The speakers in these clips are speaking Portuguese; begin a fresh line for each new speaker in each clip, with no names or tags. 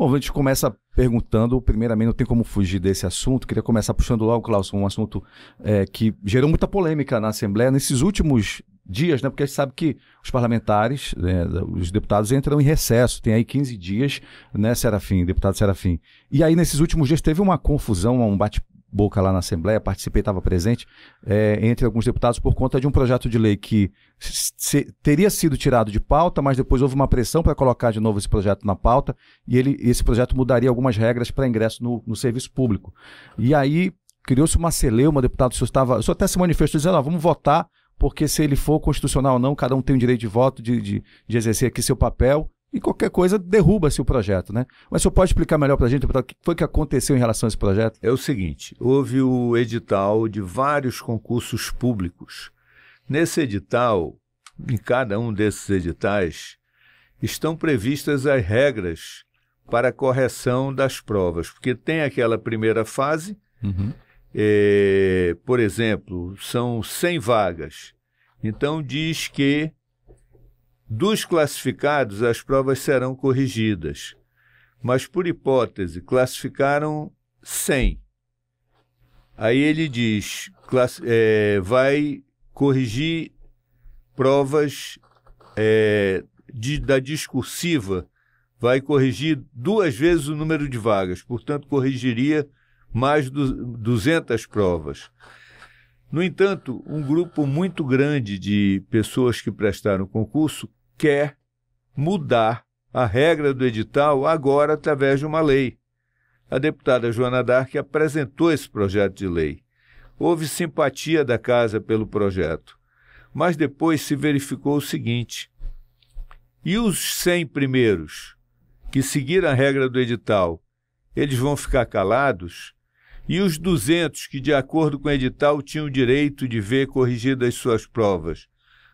Bom, a gente começa perguntando, primeiramente, não tem como fugir desse assunto. Queria começar puxando logo, Cláudio, um assunto é, que gerou muita polêmica na Assembleia nesses últimos dias, né? Porque a gente sabe que os parlamentares, né, os deputados entram em recesso, tem aí 15 dias, né, Serafim, deputado Serafim. E aí, nesses últimos dias, teve uma confusão, um bate boca lá na Assembleia, participei, estava presente, é, entre alguns deputados, por conta de um projeto de lei que se, teria sido tirado de pauta, mas depois houve uma pressão para colocar de novo esse projeto na pauta, e ele, esse projeto mudaria algumas regras para ingresso no, no, serviço público. E aí criou-se uma celeuma, deputado, o senhor, estava, o senhor até se manifestou dizendo, ah, vamos votar, porque se ele for constitucional ou não, cada um tem o direito de voto, de, de, de exercer aqui seu papel, e qualquer coisa derruba-se o projeto, né? Mas o senhor pode explicar melhor para a gente, deputado, o que foi que aconteceu em relação a esse projeto? É o seguinte,
houve o edital de vários concursos públicos. Nesse edital, em cada um desses editais, estão previstas as regras para a correção das provas, porque tem aquela primeira fase, uhum. é, por exemplo, são 100 vagas. Então diz que dos classificados, as provas serão corrigidas, mas por hipótese, classificaram 100. Aí ele diz: é, vai corrigir provas é, de, da discursiva, vai corrigir duas vezes o número de vagas, portanto, corrigiria mais de 200 provas. No entanto, um grupo muito grande de pessoas que prestaram concurso quer mudar a regra do edital agora através de uma lei. A deputada Joana Dark apresentou esse projeto de lei. Houve simpatia da casa pelo projeto. Mas depois se verificou o seguinte: e os 100 primeiros que seguiram a regra do edital, eles vão ficar calados? E os 200 que, de acordo com o edital, tinham o direito de ver corrigidas suas provas,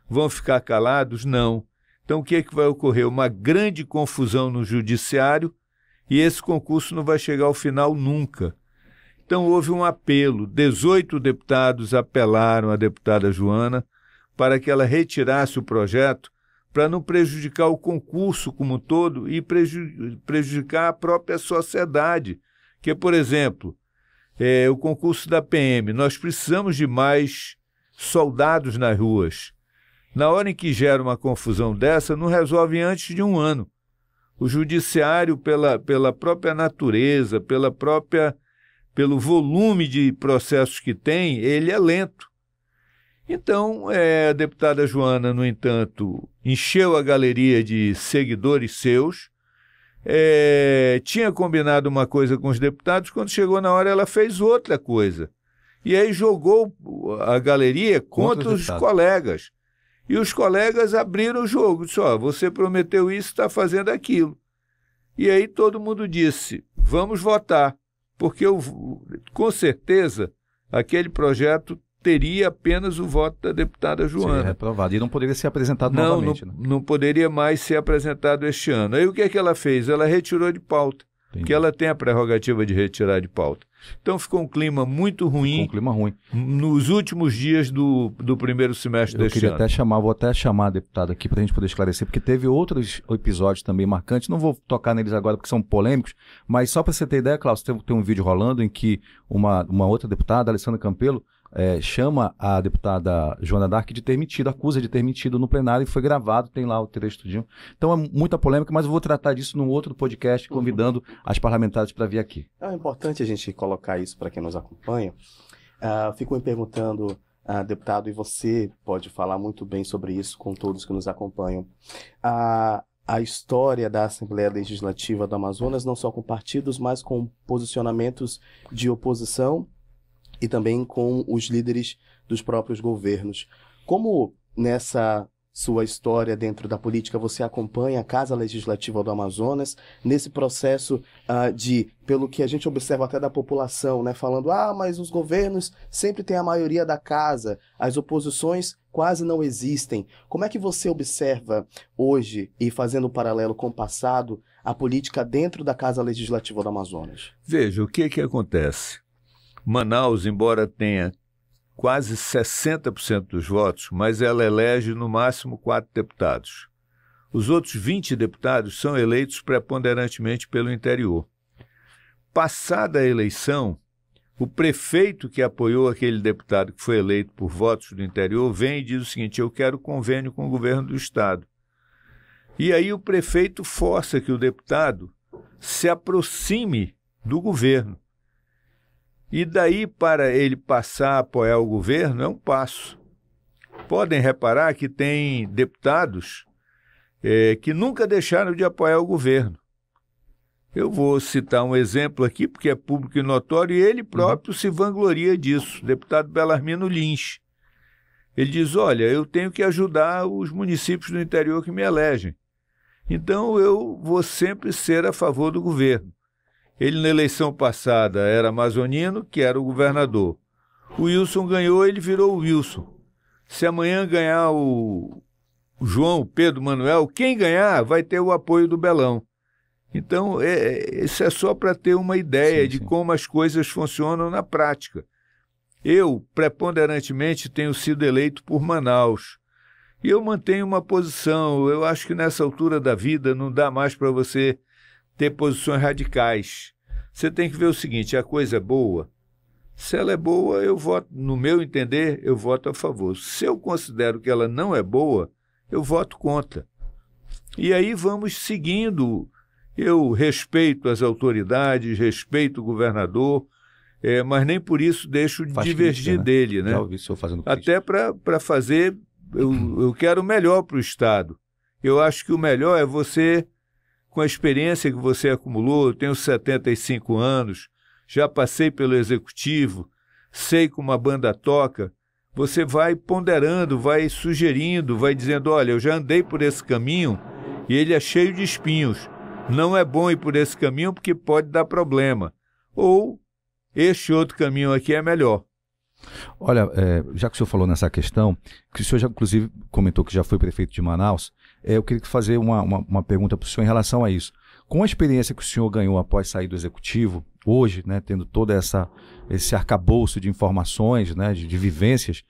vão ficar calados? Não. Então, o que, é que vai ocorrer? Uma grande confusão no judiciário e esse concurso não vai chegar ao final nunca. Então, houve um apelo. 18 deputados apelaram à deputada Joana para que ela retirasse o projeto para não prejudicar o concurso como um todo e prejudicar a própria sociedade. Que, por exemplo, é, o concurso da PM, nós precisamos de mais soldados nas ruas. Na hora em que gera uma confusão dessa, não resolve antes de um ano. O judiciário, pela, pela própria natureza, pela própria, pelo volume de processos que tem, ele é lento. Então, é, a deputada Joana, no entanto, encheu a galeria de seguidores seus, é, tinha combinado uma coisa com os deputados, quando chegou na hora ela fez outra coisa. E aí jogou a galeria contra, contra os, os colegas. E os colegas abriram o jogo. só oh, você prometeu isso, está fazendo aquilo. E aí todo mundo disse, vamos votar, porque eu, com certeza aquele projeto teria apenas o voto da deputada Joana. Seria
reprovado. E não poderia ser apresentado não, novamente.
Não, né? não poderia mais ser apresentado este ano. Aí o que, é que ela fez? Ela retirou de pauta, Entendi. porque ela tem a prerrogativa de retirar de pauta. Então ficou um clima muito ruim. Ficou um clima ruim. Nos últimos dias do, do primeiro semestre Eu deste queria ano. até
chamar, vou até chamar a deputada aqui para a gente poder esclarecer, porque teve outros episódios também marcantes. Não vou tocar neles agora porque são polêmicos, mas só para você ter ideia, Cláudio, tem, tem um vídeo rolando em que uma, uma outra deputada, Alessandra Campelo, é, chama a deputada Joana Dark de ter mentido, acusa de ter mentido no plenário e foi gravado, tem lá o texto. De... Então é muita polêmica, mas eu vou tratar disso num outro podcast, convidando uhum. as parlamentares para vir aqui. Então, é importante a gente colocar isso para quem nos acompanha. Uh, me perguntando, ah, deputado, e você pode falar muito bem sobre isso com todos que nos acompanham. A, a história da Assembleia Legislativa do Amazonas, não só com partidos, mas com posicionamentos de oposição e também com os líderes dos próprios governos. Como nessa sua história dentro da política, você acompanha a Casa Legislativa do Amazonas nesse processo uh, de, pelo que a gente observa até da população, né, falando, ah, mas os governos sempre têm a maioria da casa, as oposições quase não existem. Como é que você observa hoje e fazendo um paralelo com o passado a política dentro da Casa Legislativa do Amazonas?
Veja, o que é que acontece? Manaus, embora tenha quase 60% dos votos, mas ela elege no máximo quatro deputados. Os outros 20 deputados são eleitos preponderantemente pelo interior. Passada a eleição, o prefeito que apoiou aquele deputado que foi eleito por votos do interior vem e diz o seguinte: eu quero convênio com o governo do estado. E aí o prefeito força que o deputado se aproxime do governo. E daí para ele passar a apoiar o governo é um passo. Podem reparar que tem deputados é, que nunca deixaram de apoiar o governo. Eu vou citar um exemplo aqui, porque é público e notório, e ele uhum. próprio uhum. se vangloria disso, deputado Belarmino Lins. Ele diz: Olha, eu tenho que ajudar os municípios do interior que me elegem. Então eu vou sempre ser a favor do governo. Ele, na eleição passada, era amazonino, que era o governador. O Wilson ganhou, ele virou o Wilson. Se amanhã ganhar o João, o Pedro, o Manuel, quem ganhar vai ter o apoio do Belão. Então, é, é isso é só para ter uma ideia sim, de sim. como as coisas funcionam na prática. Eu, preponderantemente, tenho sido eleito por Manaus. E eu mantenho uma posição. Eu acho que nessa altura da vida não dá mais para você ter posições radicais. Você tem que ver o seguinte: a coisa é boa. Se ela é boa, eu voto, no meu entender, eu voto a favor. Se eu considero que ela não é boa, eu voto contra. E aí vamos seguindo. Eu respeito as autoridades, respeito o governador, é, mas nem por isso deixo de divergir crítica, né? dele. Né? Já ouvi o senhor fazendo Até para fazer, eu, eu quero o melhor para o Estado. Eu acho que o melhor é você com a experiência que você acumulou, tenho 75 anos, já passei pelo executivo, sei como a banda toca, você vai ponderando, vai sugerindo, vai dizendo: olha, eu já andei por esse caminho e ele é cheio de espinhos. Não é bom ir por esse caminho porque pode dar problema. Ou este outro caminho aqui é melhor.
Olha, é, já que o senhor falou nessa questão, que o senhor já inclusive comentou que já foi prefeito de Manaus, é, eu queria fazer uma, uma, uma pergunta para o senhor em relação a isso. Com a experiência que o senhor ganhou após sair do executivo, hoje, né, tendo todo essa, esse arcabouço de informações, né, de, de vivências,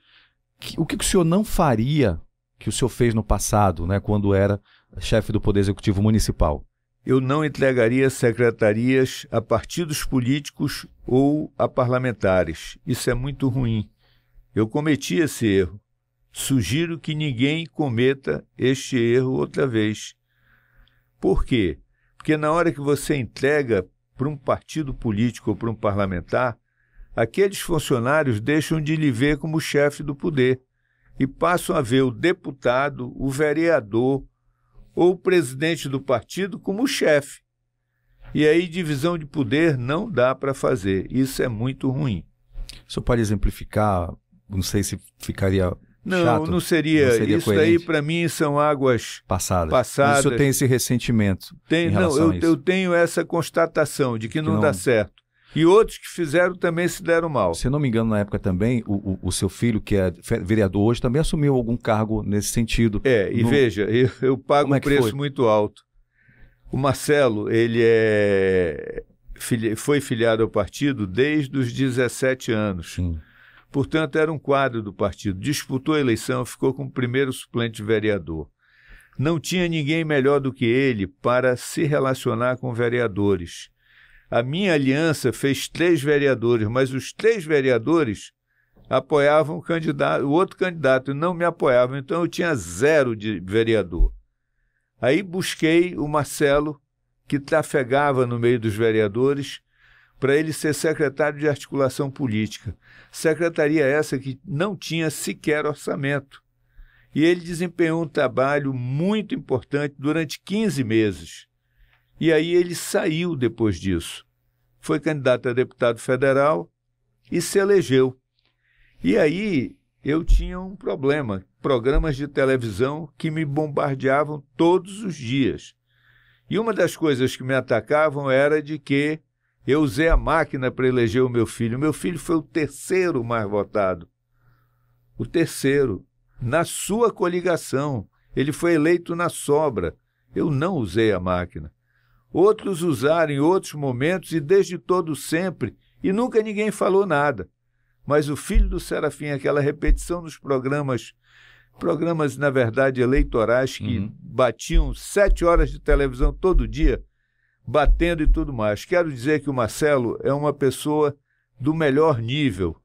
que, o que, que, o senhor não faria que o senhor fez no passado, né, quando era chefe do Poder Executivo Municipal?
Eu não entregaria secretarias a partidos políticos ou a parlamentares. Isso é muito ruim. Eu cometi esse erro. Sugiro que ninguém cometa este erro outra vez. Por quê? Porque na hora que você entrega para um partido político ou para um parlamentar, aqueles funcionários deixam de lhe ver como chefe do poder e passam a ver o deputado, o vereador ou o presidente do partido como chefe. E aí divisão de poder não dá para fazer. Isso é muito ruim. O senhor pode
exemplificar, não sei se ficaria não, chato. não seria. Não seria isso coerente. aí,
para mim, são águas
passadas. passadas. Isso eu tenho esse ressentimento. Tem, não, eu,
eu, tenho essa constatação de que, que não, não, dá
certo. E outros que fizeram também se deram mal. Se não me engano, na época também, o, o, o seu filho, que é vereador hoje, também assumiu algum cargo nesse sentido. É, e no... veja, eu, eu
pago é um preço foi? muito alto. O Marcelo, ele é, foi filiado ao partido desde os 17 anos. Sim. Portanto, era um quadro do partido. Disputou a eleição, ficou como primeiro suplente vereador. Não tinha ninguém melhor do que ele para se relacionar com vereadores. A minha aliança fez três vereadores, mas os três vereadores apoiavam o, candidato, o outro candidato e não me apoiavam, então eu tinha zero de vereador. Aí busquei o Marcelo, que trafegava no meio dos vereadores, para ele ser secretário de articulação política. Secretaria essa que não tinha sequer orçamento. E ele desempenhou um trabalho muito importante durante 15 meses. E aí ele saiu depois disso. Foi candidato a deputado federal e se elegeu. E aí eu tinha um problema: programas de televisão que me bombardeavam todos os dias. E uma das coisas que me atacavam era de que eu usei a máquina para eleger o meu filho. Meu filho foi o terceiro mais votado. O terceiro. Na sua coligação. Ele foi eleito na sobra. Eu não usei a máquina. Outros usaram em outros momentos e desde todo sempre. E nunca ninguém falou nada. Mas o filho do Serafim, aquela repetição nos programas programas, na verdade, eleitorais que uhum. batiam sete horas de televisão todo dia, batendo e tudo mais. Quero dizer que o Marcelo é uma pessoa do melhor nível,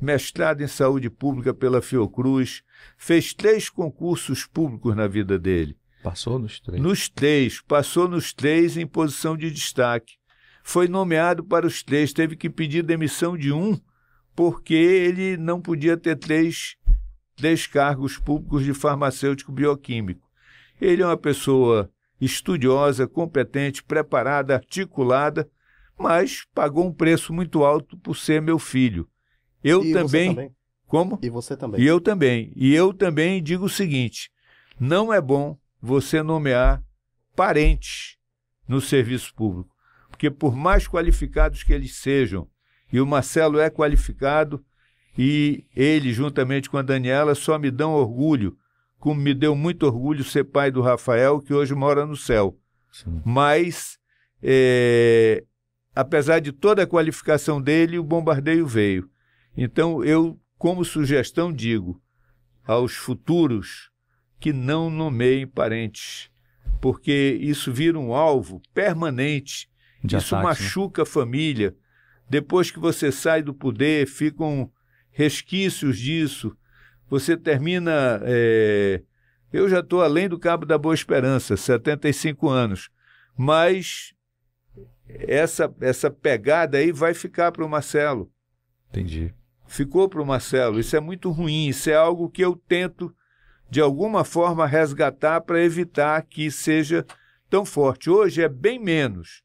mestrado em saúde pública pela Fiocruz, fez três concursos públicos na vida dele. Passou nos três? Nos três, passou nos três em posição de destaque. Foi nomeado para os três, teve que pedir demissão de um, porque ele não podia ter três, três cargos públicos de farmacêutico bioquímico. Ele é uma pessoa estudiosa, competente, preparada, articulada, mas pagou um preço muito alto por ser meu filho. Eu e também, também.
Como? E você também. E eu
também. E eu também digo o seguinte: não é bom você nomear parentes no serviço público, porque por mais qualificados que eles sejam, e o Marcelo é qualificado, e ele, juntamente com a Daniela, só me dão orgulho como me deu muito orgulho ser pai do Rafael, que hoje mora no céu. Sim. Mas, é, apesar de toda a qualificação dele, o bombardeio veio. Então, eu, como sugestão, digo aos futuros que não nomeiem parentes, porque isso vira um alvo permanente, de isso ataque, né? machuca né? a família. Depois que você sai do poder, ficam resquícios disso você termina. É... Eu já estou além do Cabo da Boa Esperança, 75 anos. Mas essa, essa pegada aí vai ficar para o Marcelo. Entendi. Ficou para o Marcelo. Isso é muito ruim. Isso é algo que eu tento, de alguma forma, resgatar para evitar que seja tão forte. Hoje é bem menos.